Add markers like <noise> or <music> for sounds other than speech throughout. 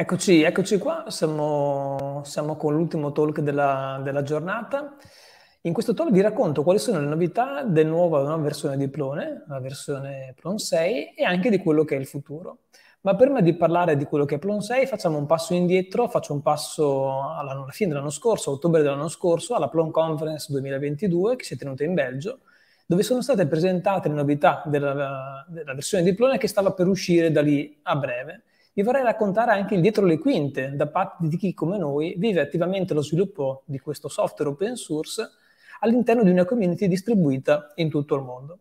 Eccoci, eccoci qua, siamo, siamo con l'ultimo talk della, della, giornata. In questo talk vi racconto quali sono le novità della nuova versione di Plone, la versione Plone 6, e anche di quello che è il futuro. Ma prima di parlare di quello che è Plone 6, facciamo un passo indietro, faccio un passo alla, fine dell'anno scorso, a ottobre dell'anno scorso, alla Plone Conference 2022 che si è tenuta in Belgio, dove sono state presentate le novità della, della versione di Plone che stava per uscire da lì a breve vi vorrei raccontare anche il dietro le quinte da parte di chi come noi vive attivamente lo sviluppo di questo software open source all'interno di una community distribuita in tutto il mondo.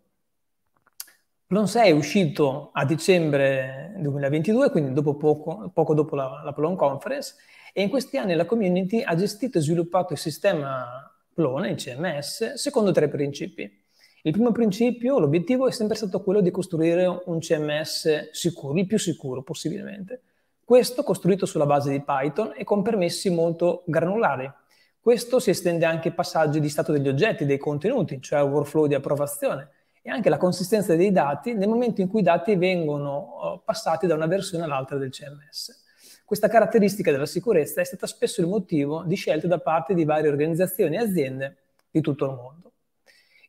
Plon 6 è uscito a dicembre 2022, quindi dopo poco, poco, dopo la, la Plon Conference, e in questi anni la community ha gestito e sviluppato il sistema Plone, il CMS, secondo tre principi. Il primo principio, l'obiettivo è sempre stato quello di costruire un CMS sicuro, il più sicuro possibilmente. Questo costruito sulla base di Python e con permessi molto granulari. Questo si estende anche ai passaggi di stato degli oggetti, dei contenuti, cioè workflow di approvazione, e anche alla consistenza dei dati nel momento in cui i dati vengono eh, passati da una versione all'altra del CMS. Questa caratteristica della sicurezza è stata spesso il motivo di scelte da parte di varie organizzazioni e aziende di tutto il mondo.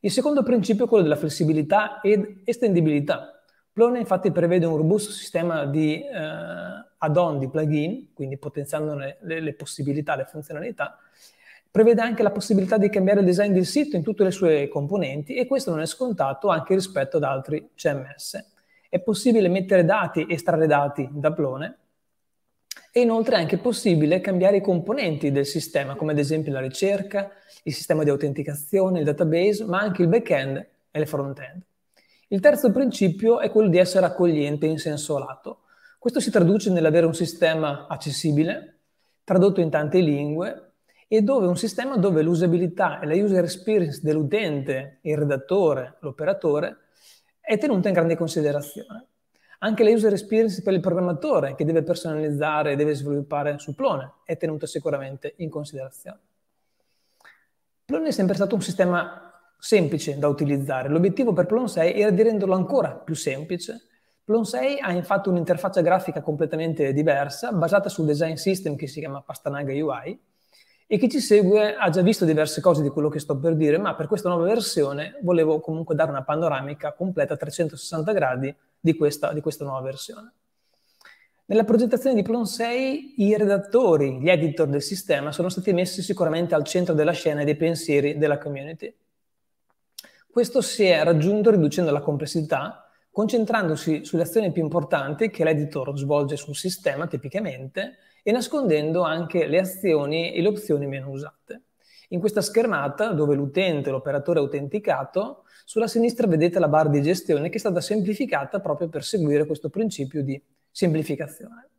Il secondo principio è quello della flessibilità ed estendibilità. Plone infatti prevede un robusto sistema di eh, add-on, di plugin, quindi potenziandone le, le possibilità, le funzionalità, prevede anche la possibilità di cambiare il design del sito in tutte le sue componenti e questo non è scontato anche rispetto ad altri CMS. È possibile mettere dati, estrarre dati da Plone e inoltre è anche possibile cambiare i componenti del sistema, come ad esempio la ricerca, il sistema di autenticazione, il database, ma anche il back-end e le front-end. Il terzo principio è quello di essere accogliente in senso lato. Questo si traduce nell'avere un sistema accessibile, tradotto in tante lingue, e dove un sistema dove l'usabilità e la user experience dell'utente, il redattore, l'operatore, è tenuta in grande considerazione. Anche la user experience per il programmatore che deve personalizzare e deve sviluppare su Plone è tenuta sicuramente in considerazione. Plone è sempre stato un sistema semplice da utilizzare. L'obiettivo per Plone 6 era di renderlo ancora più semplice. Plone 6 ha infatti un'interfaccia grafica completamente diversa, basata sul design system che si chiama Pastanaga UI, e chi ci segue ha già visto diverse cose di quello che sto per dire, ma per questa nuova versione volevo comunque dare una panoramica completa a 360 gradi di questa, di questa nuova versione. Nella progettazione di Plon 6 i redattori, gli editor del sistema, sono stati messi sicuramente al centro della scena e dei pensieri della community. Questo si è raggiunto riducendo la complessità, concentrandosi sulle azioni più importanti che l'editor svolge sul sistema tipicamente, e nascondendo anche le azioni e le opzioni meno usate. In questa schermata, dove l'utente, l'operatore è autenticato, sulla sinistra vedete la barra di gestione che è stata semplificata proprio per seguire questo principio di semplificazione.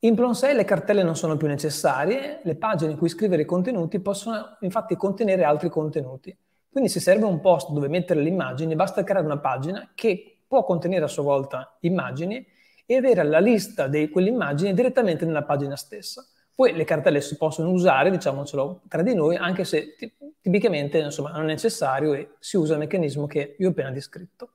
In 6 le cartelle non sono più necessarie, le pagine in cui scrivere i contenuti possono infatti contenere altri contenuti. Quindi se serve un post dove mettere le immagini, basta creare una pagina che può contenere a sua volta immagini e avere la lista di quell'immagine direttamente nella pagina stessa. Poi le cartelle si possono usare, diciamocelo, tra di noi, anche se tipicamente insomma, non è necessario e si usa il meccanismo che vi ho appena descritto.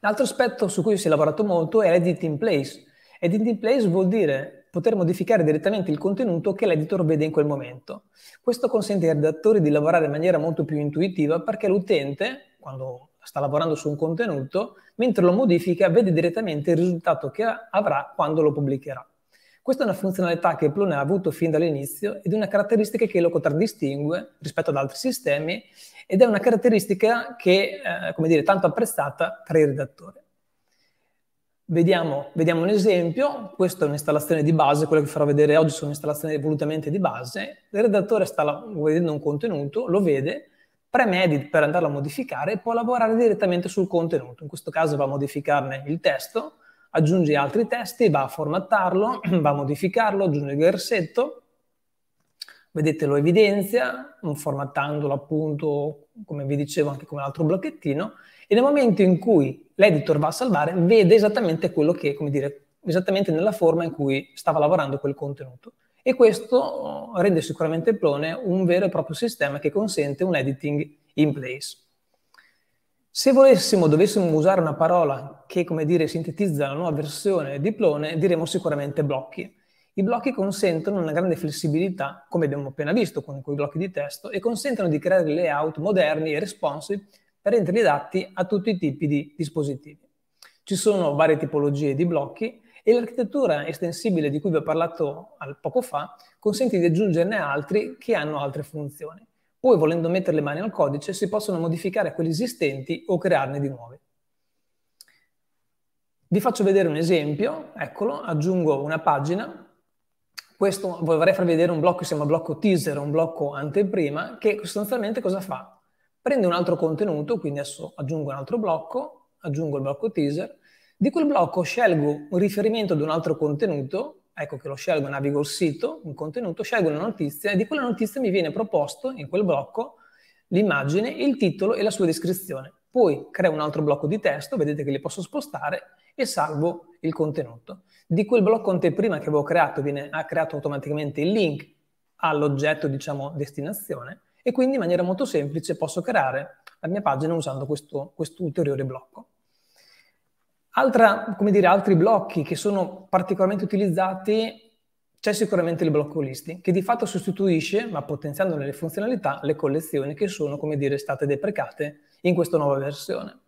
L'altro aspetto su cui si è lavorato molto è edit in place. Edit in place vuol dire poter modificare direttamente il contenuto che l'editor vede in quel momento. Questo consente ai redattori di lavorare in maniera molto più intuitiva perché l'utente, quando sta lavorando su un contenuto, mentre lo modifica vede direttamente il risultato che avrà quando lo pubblicherà. Questa è una funzionalità che Plone ha avuto fin dall'inizio ed è una caratteristica che lo contraddistingue rispetto ad altri sistemi ed è una caratteristica che, eh, come dire, tanto apprezzata tra i redattori. Vediamo, vediamo, un esempio, questa è un'installazione di base, quella che farò vedere oggi sono installazioni volutamente di base, il redattore sta vedendo un contenuto, lo vede, premedit per andarlo a modificare può lavorare direttamente sul contenuto. In questo caso va a modificarne il testo, aggiunge altri testi, va a formattarlo, <clears throat> va a modificarlo, aggiunge il versetto, vedete lo evidenzia, formattandolo appunto, come vi dicevo, anche come l'altro blocchettino, e nel momento in cui l'editor va a salvare, vede esattamente quello che, come dire, esattamente nella forma in cui stava lavorando quel contenuto e questo oh, rende sicuramente Plone un vero e proprio sistema che consente un editing in place. Se volessimo, dovessimo usare una parola che, come dire, sintetizza la nuova versione di Plone, diremmo sicuramente blocchi. I blocchi consentono una grande flessibilità, come abbiamo appena visto con quei blocchi di testo, e consentono di creare layout moderni e responsive per renderli adatti a tutti i tipi di dispositivi. Ci sono varie tipologie di blocchi, e l'architettura estensibile di cui vi ho parlato poco fa consente di aggiungerne altri che hanno altre funzioni. Poi, volendo mettere le mani al codice, si possono modificare quelli esistenti o crearne di nuovi. Vi faccio vedere un esempio, eccolo, aggiungo una pagina. Questo vorrei far vedere un blocco che si chiama blocco teaser, un blocco anteprima, che sostanzialmente cosa fa? Prende un altro contenuto, quindi adesso aggiungo un altro blocco, aggiungo il blocco teaser, di quel blocco scelgo un riferimento ad un altro contenuto, ecco che lo scelgo, navigo il sito, un contenuto, scelgo una notizia e di quella notizia mi viene proposto in quel blocco l'immagine, il titolo e la sua descrizione. Poi creo un altro blocco di testo, vedete che li posso spostare e salvo il contenuto. Di quel blocco anteprima che avevo creato viene, ha creato automaticamente il link all'oggetto, diciamo, destinazione e quindi in maniera molto semplice posso creare la mia pagina usando questo, questo ulteriore blocco. Altra, dire, altri blocchi che sono particolarmente utilizzati c'è sicuramente il blocco listi, che di fatto sostituisce, ma potenziando le funzionalità, le collezioni che sono, come dire, state deprecate in questa nuova versione.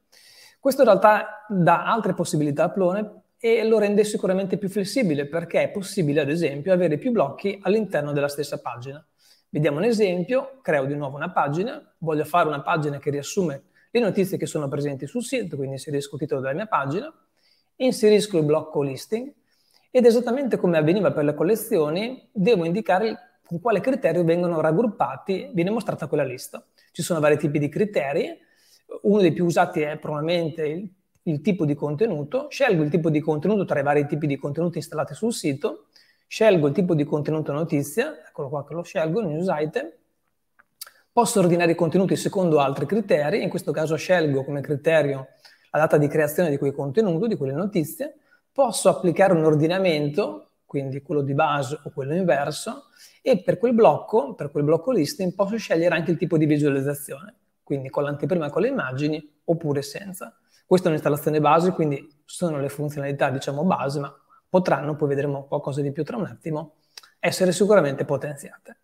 Questo in realtà dà altre possibilità a Plone e lo rende sicuramente più flessibile, perché è possibile, ad esempio, avere più blocchi all'interno della stessa pagina. Vediamo un esempio, creo di nuovo una pagina, voglio fare una pagina che riassume le notizie che sono presenti sul sito, quindi inserisco il titolo della mia pagina, inserisco il blocco listing ed esattamente come avveniva per le collezioni devo indicare con quale criterio vengono raggruppati, viene mostrata quella lista. Ci sono vari tipi di criteri, uno dei più usati è probabilmente il, il tipo di contenuto, scelgo il tipo di contenuto tra i vari tipi di contenuti installati sul sito, scelgo il tipo di contenuto notizia, eccolo qua che lo scelgo, news item, Posso ordinare i contenuti secondo altri criteri, in questo caso scelgo come criterio la data di creazione di quel contenuto, di quelle notizie, posso applicare un ordinamento, quindi quello di base o quello inverso, e per quel blocco, per quel blocco listing, posso scegliere anche il tipo di visualizzazione, quindi con l'anteprima e con le immagini oppure senza. Questa è un'installazione base, quindi sono le funzionalità, diciamo, base, ma potranno, poi vedremo qualcosa di più tra un attimo, essere sicuramente potenziate.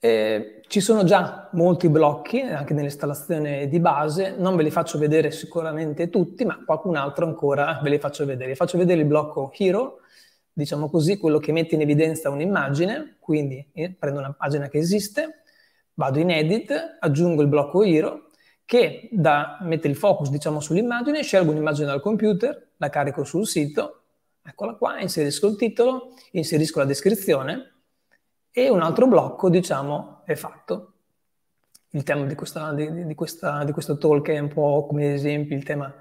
Eh, ci sono già molti blocchi anche nell'installazione di base, non ve li faccio vedere sicuramente tutti, ma qualcun altro ancora ve li faccio vedere. faccio vedere il blocco Hero, diciamo così, quello che mette in evidenza un'immagine, quindi eh, prendo una pagina che esiste, vado in Edit, aggiungo il blocco Hero, che da, mette il focus diciamo, sull'immagine, scelgo un'immagine dal computer, la carico sul sito, eccola qua, inserisco il titolo, inserisco la descrizione, e un altro blocco, diciamo, è fatto. Il tema di, questa, di, di, questa, di questo talk è un po' come esempio il tema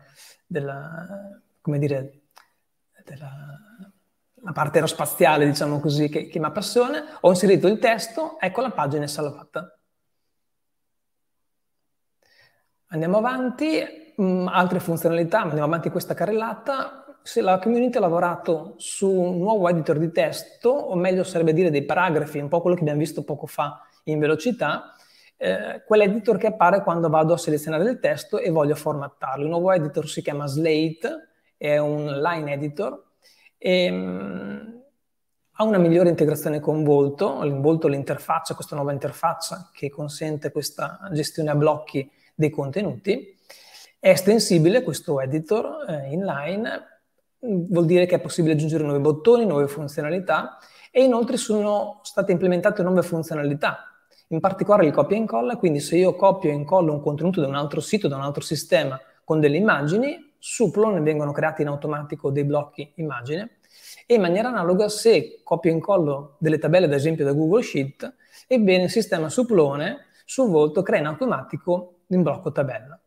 della, come dire, della la parte aerospaziale, diciamo così, che, che mi appassiona, ho inserito il testo, ecco la pagina è salvata. Andiamo avanti, mh, mm, altre funzionalità, andiamo avanti questa carrellata, se la community ha lavorato su un nuovo editor di testo, o meglio sarebbe dire dei paragrafi, un po' quello che abbiamo visto poco fa in velocità, eh, quell'editor che appare quando vado a selezionare il testo e voglio formattarlo. Il nuovo editor si chiama Slate, è un line editor, e, mh, mm, ha una migliore integrazione con Volto, il Volto l'interfaccia, questa nuova interfaccia che consente questa gestione a blocchi dei contenuti. È estensibile questo editor eh, inline vuol dire che è possibile aggiungere nuovi bottoni, nuove funzionalità e inoltre sono state implementate nuove funzionalità, in particolare il copia e incolla, quindi se io copio e incollo un contenuto da un altro sito, da un altro sistema con delle immagini, su Plone vengono creati in automatico dei blocchi immagine e in maniera analoga se copio e incollo delle tabelle ad esempio da Google Sheet, ebbene il sistema su Plone, su Volto crea in automatico un blocco tabella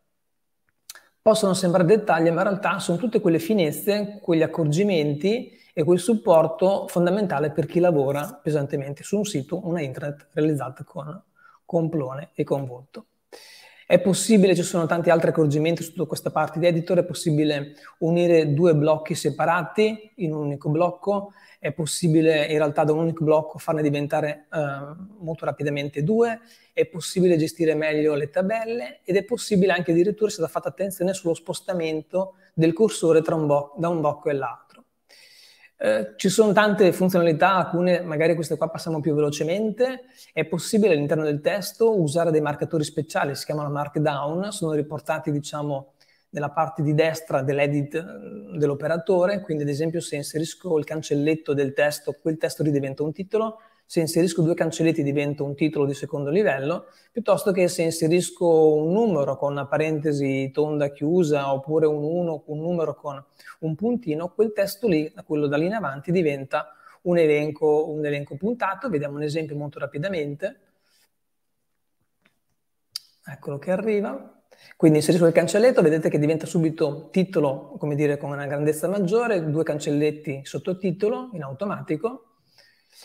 possono sembrare dettagli, ma in realtà sono tutte quelle finezze, quegli accorgimenti e quel supporto fondamentale per chi lavora pesantemente su un sito, una internet realizzata con, con plone e con volto. È possibile, ci sono tanti altri accorgimenti su tutta questa parte di editor, è possibile unire due blocchi separati in un unico blocco, è possibile in realtà da un unico blocco farne diventare uh, molto rapidamente due, è possibile gestire meglio le tabelle ed è possibile anche addirittura, se è stata fatta attenzione, sullo spostamento del cursore un da un blocco e l'altro. Eh, ci sono tante funzionalità, alcune magari queste qua passano più velocemente. È possibile all'interno del testo usare dei marcatori speciali, si chiamano markdown, sono riportati diciamo nella parte di destra dell'edit mm, dell'operatore, quindi ad esempio se inserisco il cancelletto del testo, quel testo ridiventa un titolo, se inserisco due cancelletti divento un titolo di secondo livello, piuttosto che se inserisco un numero con una parentesi tonda chiusa oppure un 1, un numero con un puntino, quel testo lì, quello da lì in avanti, diventa un elenco, un elenco puntato. Vediamo un esempio molto rapidamente. Eccolo che arriva. Quindi inserisco il cancelletto, vedete che diventa subito titolo, come dire, con una grandezza maggiore, due cancelletti sottotitolo in automatico,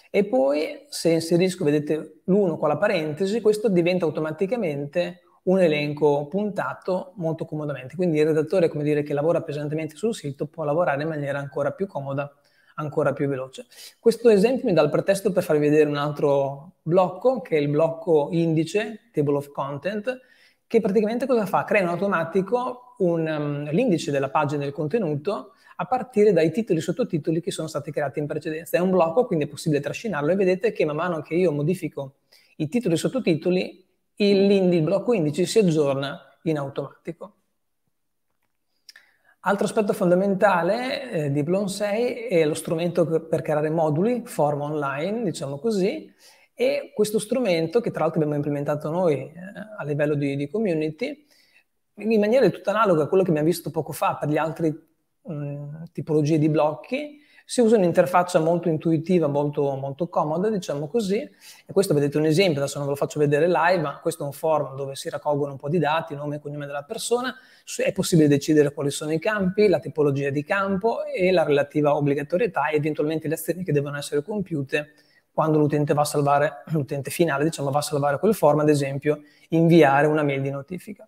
e poi se inserisco, vedete, l'1 con la parentesi, questo diventa automaticamente un elenco puntato molto comodamente. Quindi il redattore, come dire, che lavora pesantemente sul sito può lavorare in maniera ancora più comoda, ancora più veloce. Questo esempio mi dà il pretesto per farvi vedere un altro blocco, che è il blocco indice, table of content, che praticamente cosa fa? Crea in automatico un, um, l'indice della pagina del contenuto a partire dai titoli e sottotitoli che sono stati creati in precedenza. È un blocco, quindi è possibile trascinarlo e vedete che man mano che io modifico i titoli e sottotitoli, il, il blocco indice si aggiorna in automatico. Altro aspetto fondamentale eh, di Blon 6 è lo strumento per creare moduli, form online, diciamo così, e questo strumento, che tra l'altro abbiamo implementato noi eh, a livello di, di, community, in maniera tutto analoga a quello che abbiamo visto poco fa per gli altri eh, tipologie di blocchi, si usa un'interfaccia molto intuitiva, molto, molto, comoda, diciamo così, e questo vedete un esempio, adesso non ve lo faccio vedere live, ma questo è un forum dove si raccolgono un po' di dati, nome e cognome della persona, è possibile decidere quali sono i campi, la tipologia di campo e la relativa obbligatorietà e eventualmente le azioni che devono essere compiute quando l'utente va a salvare, l'utente finale, diciamo, va a salvare quel form, ad esempio inviare una mail di notifica.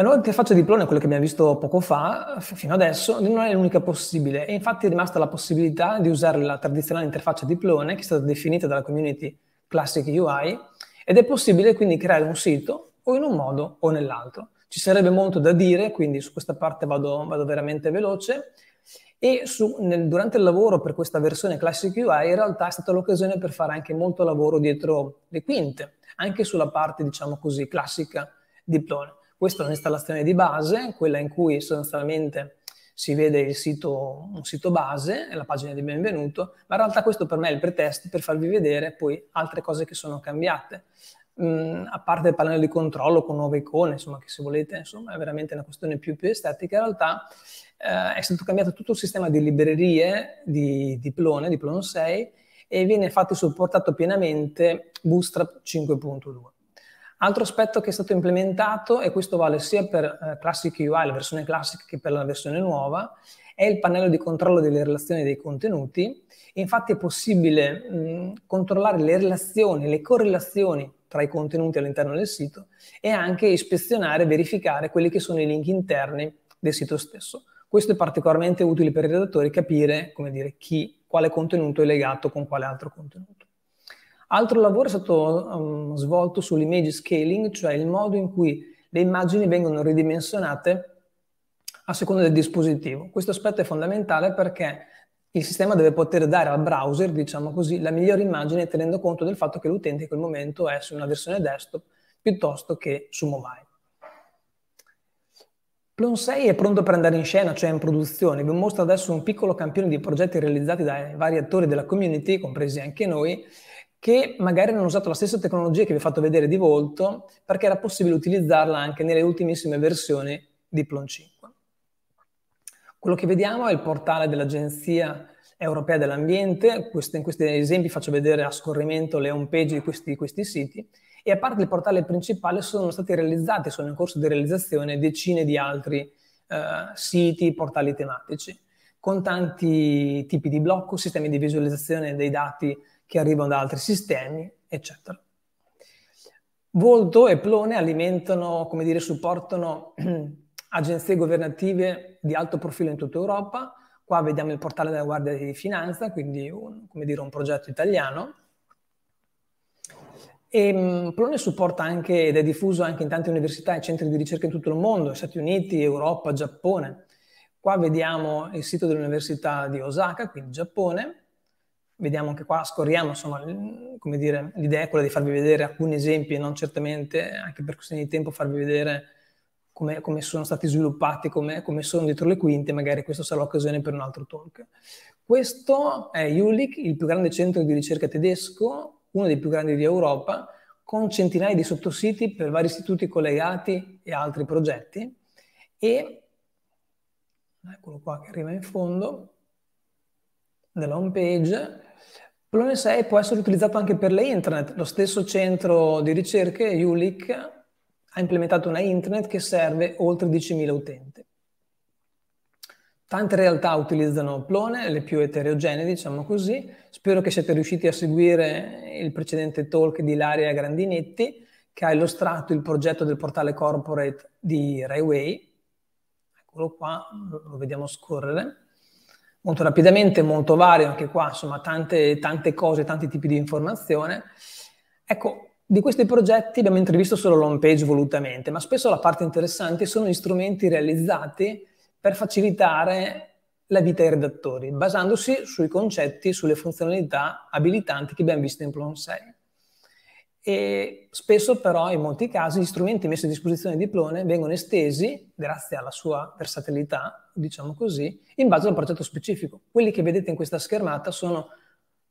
La nuova interfaccia di clone, quello che abbiamo visto poco fa, fino adesso, non è l'unica possibile. È infatti rimasta la possibilità di usare la tradizionale interfaccia di clone, che è stata definita dalla community Classic UI, ed è possibile quindi creare un sito o in un modo o nell'altro. Ci sarebbe molto da dire, quindi su questa parte vado, vado veramente veloce. E su, nel, durante il lavoro per questa versione Classic UI in realtà è stata l'occasione per fare anche molto lavoro dietro le quinte, anche sulla parte, diciamo così, classica di Plone. Questa è un'installazione di base, quella in cui sostanzialmente si vede sito, un sito base, e la pagina di benvenuto, ma in realtà questo per me è il pretesto per farvi vedere poi altre cose che sono cambiate. Mm, a parte il pannello di controllo con nuove icone, insomma, che se volete, insomma, è veramente una questione più, più estetica, in realtà eh, è stato cambiato tutto il sistema di librerie di, di Plone, di Plone 6, e viene infatti supportato pienamente Bootstrap 5.2. Altro aspetto che è stato implementato, e questo vale sia per eh, Classic UI, la versione classica, che per la versione nuova, è il pannello di controllo delle relazioni dei contenuti. Infatti è possibile mh, mm, controllare le relazioni, le correlazioni tra i contenuti all'interno del sito e anche ispezionare e verificare quelli che sono i link interni del sito stesso. Questo è particolarmente utile per i redattori capire, come dire, chi, quale contenuto è legato con quale altro contenuto. Altro lavoro è stato um, svolto sull'image scaling, cioè il modo in cui le immagini vengono ridimensionate a seconda del dispositivo. Questo aspetto è fondamentale perché il sistema deve poter dare al browser, diciamo così, la migliore immagine tenendo conto del fatto che l'utente in quel momento è su una versione desktop piuttosto che su mobile. Plon 6 è pronto per andare in scena, cioè in produzione. Vi mostro adesso un piccolo campione di progetti realizzati dai vari attori della community, compresi anche noi, che magari hanno usato la stessa tecnologia che vi ho fatto vedere di volto, perché era possibile utilizzarla anche nelle ultimissime versioni di Plon 5. Quello che vediamo è il portale dell'Agenzia Europea dell'Ambiente, in questi esempi faccio vedere a scorrimento le home page di questi, questi siti, e a parte il portale principale sono stati realizzati, sono in corso di realizzazione decine di altri eh, siti, portali tematici, con tanti tipi di blocco, sistemi di visualizzazione dei dati che arrivano da altri sistemi, eccetera. Volto e Plone alimentano, come dire, supportano <clears throat> agenzie governative di alto profilo in tutta Europa. Qua vediamo il portale della Guardia di Finanza, quindi un, come dire, un progetto italiano. E mm, Plone supporta anche ed è diffuso anche in tante università e centri di ricerca in tutto il mondo, Stati Uniti, Europa, Giappone. Qua vediamo il sito dell'Università di Osaka, quindi Giappone, vediamo anche qua, scorriamo, insomma, come dire, l'idea è quella di farvi vedere alcuni esempi e non certamente, anche per questioni di tempo, farvi vedere come, come sono stati sviluppati, come, come, sono dietro le quinte, magari questa sarà l'occasione per un altro talk. Questo è Julik, il più grande centro di ricerca tedesco, uno dei più grandi di Europa, con centinaia di sottositi per vari istituti collegati e altri progetti. E eccolo qua che arriva in fondo della home page Plone 6 può essere utilizzato anche per le internet. Lo stesso centro di ricerche, ULIC, ha implementato una internet che serve oltre 10.000 utenti. Tante realtà utilizzano Plone, le più eterogenee, diciamo così. Spero che siate riusciti a seguire il precedente talk di Ilaria Grandinetti, che ha illustrato il progetto del portale corporate di Railway. Eccolo qua, lo vediamo scorrere molto rapidamente, molto vario, anche qua, insomma, tante, tante cose, tanti tipi di informazione. Ecco, di questi progetti abbiamo intravisto solo l'home page volutamente, ma spesso la parte interessante sono gli strumenti realizzati per facilitare la vita ai redattori, basandosi sui concetti, sulle funzionalità abilitanti che abbiamo visto in Plon 6. E spesso però, in molti casi, gli strumenti messi a disposizione di Plone vengono estesi, grazie alla sua versatilità, diciamo così, in base a un progetto specifico. Quelli che vedete in questa schermata sono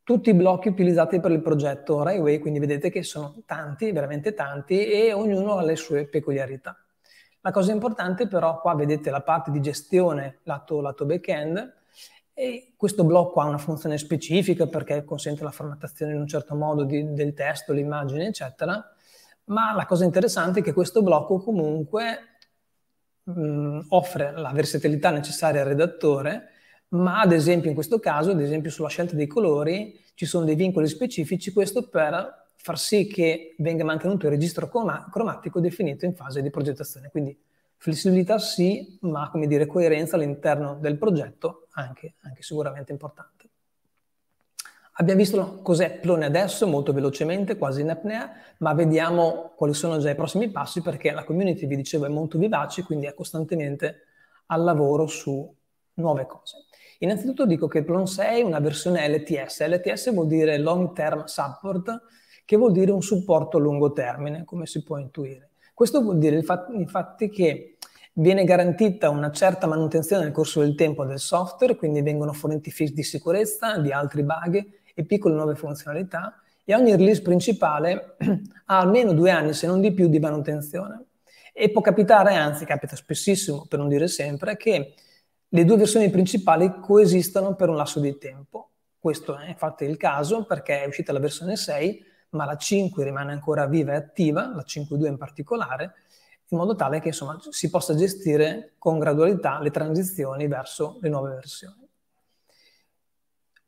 tutti i blocchi utilizzati per il progetto Railway, quindi vedete che sono tanti, veramente tanti, e ognuno ha le sue peculiarità. La cosa importante però, qua vedete la parte di gestione lato, lato back-end, e questo blocco ha una funzione specifica perché consente la formattazione in un certo modo di, del testo, l'immagine, eccetera, ma la cosa interessante è che questo blocco comunque mh, mm, offre la versatilità necessaria al redattore, ma ad esempio in questo caso, ad esempio sulla scelta dei colori, ci sono dei vincoli specifici, questo per far sì che venga mantenuto il registro cromatico definito in fase di progettazione. Quindi flessibilità sì, ma come dire coerenza all'interno del progetto anche, anche sicuramente importante. Abbiamo visto cos'è plone adesso, molto velocemente, quasi in apnea, ma vediamo quali sono già i prossimi passi perché la community, vi dicevo, è molto vivace, quindi è costantemente al lavoro su nuove cose. Innanzitutto dico che il plone 6 è una versione LTS. LTS vuol dire Long Term Support, che vuol dire un supporto a lungo termine, come si può intuire. Questo vuol dire infatti che viene garantita una certa manutenzione nel corso del tempo del software, quindi vengono forniti fix di sicurezza, di altri bug, e piccole nuove funzionalità e ogni release principale <clears throat> ha almeno due anni, se non di più, di manutenzione. E può capitare, anzi capita spessissimo, per non dire sempre, che le due versioni principali coesistano per un lasso di tempo. Questo è infatti il caso perché è uscita la versione 6, ma la 5 rimane ancora viva e attiva, la 5.2 in particolare, in modo tale che insomma, si possa gestire con gradualità le transizioni verso le nuove versioni.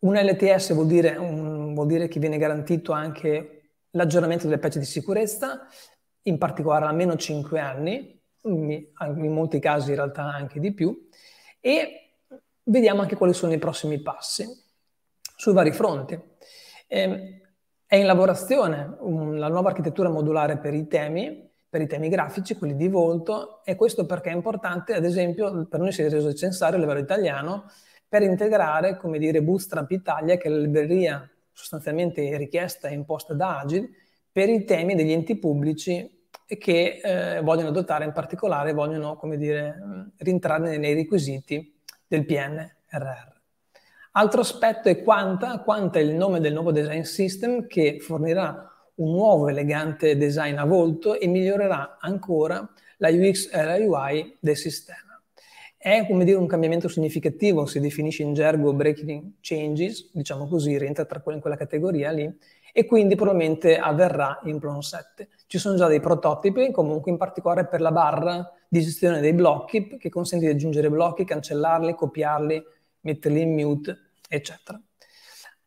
Un LTS vuol dire, un, vuol dire che viene garantito anche l'aggiornamento delle patch di sicurezza, in particolare almeno 5 anni, in molti casi in realtà anche di più, e vediamo anche quali sono i prossimi passi sui vari fronti. Eh, è in lavorazione um, la nuova architettura modulare per i temi, per i temi grafici, quelli di volto, e questo perché è importante, ad esempio, per noi si è reso necessario a livello italiano per integrare, come dire, Bootstrap Italia, che è la libreria sostanzialmente richiesta e imposta da Agile, per i temi degli enti pubblici che eh, vogliono adottare in particolare, vogliono, come dire, rientrare nei requisiti del PNRR. Altro aspetto è Quanta, Quanta è il nome del nuovo design system che fornirà un nuovo elegante design a volto e migliorerà ancora la UX e la UI del sistema. È dire, un cambiamento significativo, si definisce in gergo breaking changes, diciamo così, rientra tra quella, in quella categoria lì, e quindi probabilmente avverrà in Plon 7. Ci sono già dei prototipi, comunque in particolare per la barra di gestione dei blocchi, che consente di aggiungere blocchi, cancellarli, copiarli, metterli in mute, eccetera.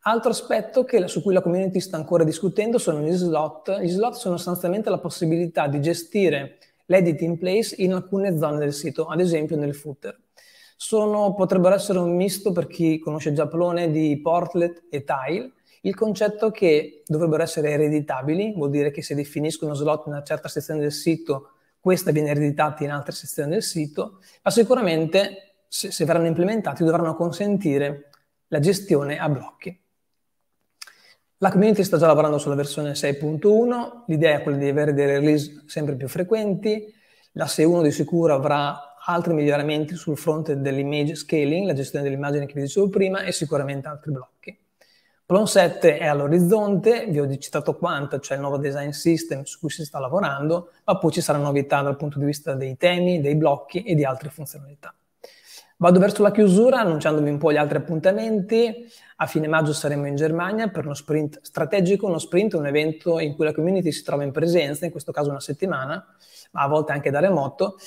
Altro aspetto che, su cui la community sta ancora discutendo sono gli slot. Gli slot sono sostanzialmente la possibilità di gestire l'edit in place in alcune zone del sito, ad esempio nel footer. Sono, potrebbero essere un misto, per chi conosce già di portlet e tile, il concetto che dovrebbero essere ereditabili, vuol dire che se definiscono slot in una certa sezione del sito, questa viene ereditata in altre sezioni del sito, ma sicuramente se, se verranno implementati dovranno consentire la gestione a blocchi. La community sta già lavorando sulla versione 6.1, l'idea è quella di avere delle release sempre più frequenti, la 6.1 di sicuro avrà altri miglioramenti sul fronte dell'image scaling, la gestione dell'immagine che vi dicevo prima, e sicuramente altri blocchi. Plon 7 è all'orizzonte, vi ho citato quanto, cioè il nuovo design system su cui si sta lavorando, ma poi ci saranno novità dal punto di vista dei temi, dei blocchi e di altre funzionalità. Vado verso la chiusura annunciandovi un po' gli altri appuntamenti. A fine maggio saremo in Germania per uno sprint strategico, uno sprint, un evento in cui la community si trova in presenza, in questo caso una settimana, ma a volte anche da remoto,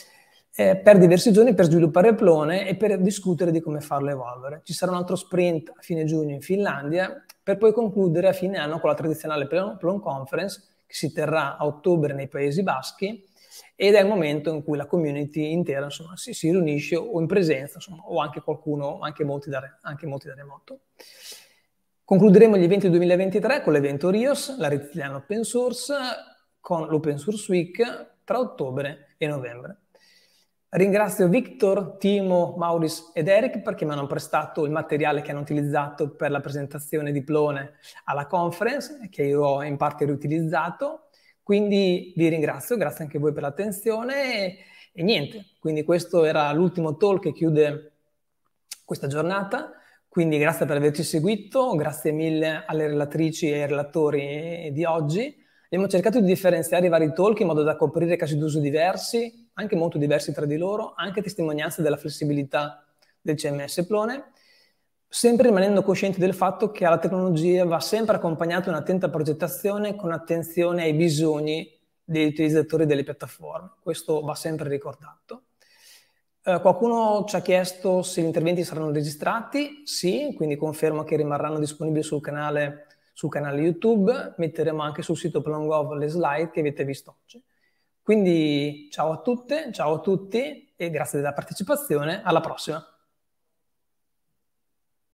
eh, per diversi giorni per sviluppare il plone e per discutere di come farlo evolvere. Ci sarà un altro sprint a fine giugno in Finlandia per poi concludere a fine anno con la tradizionale Plone Conference che si terrà a ottobre nei Paesi Baschi ed è il momento in cui la community intera insomma, si, si, riunisce o in presenza insomma, o anche qualcuno, anche molti, da, anche molti da remoto. Concluderemo gli eventi 2023 con l'evento RIOS, la rete italiana Open Source, con l'Open Source Week tra ottobre e novembre. Ringrazio Victor, Timo, Maurice ed Eric perché mi hanno prestato il materiale che hanno utilizzato per la presentazione di Plone alla conference, che io ho in parte riutilizzato. Quindi vi ringrazio, grazie anche a voi per l'attenzione e, e niente. Quindi questo era l'ultimo talk che chiude questa giornata. Quindi grazie per averci seguito, grazie mille alle relatrici e ai relatori di oggi. Abbiamo cercato di differenziare i vari talk in modo da coprire casi d'uso diversi anche molto diversi tra di loro, anche testimonianze della flessibilità del CMS Plone, sempre rimanendo coscienti del fatto che alla tecnologia va sempre accompagnata un'attenta progettazione con attenzione ai bisogni degli utilizzatori delle piattaforme. Questo va sempre ricordato. Eh, qualcuno ci ha chiesto se gli interventi saranno registrati, sì, quindi confermo che rimarranno disponibili sul canale, sul canale YouTube, metteremo anche sul sito Plongov le slide che avete visto oggi. Quindi ciao a tutte, ciao a tutti e grazie della partecipazione, alla prossima.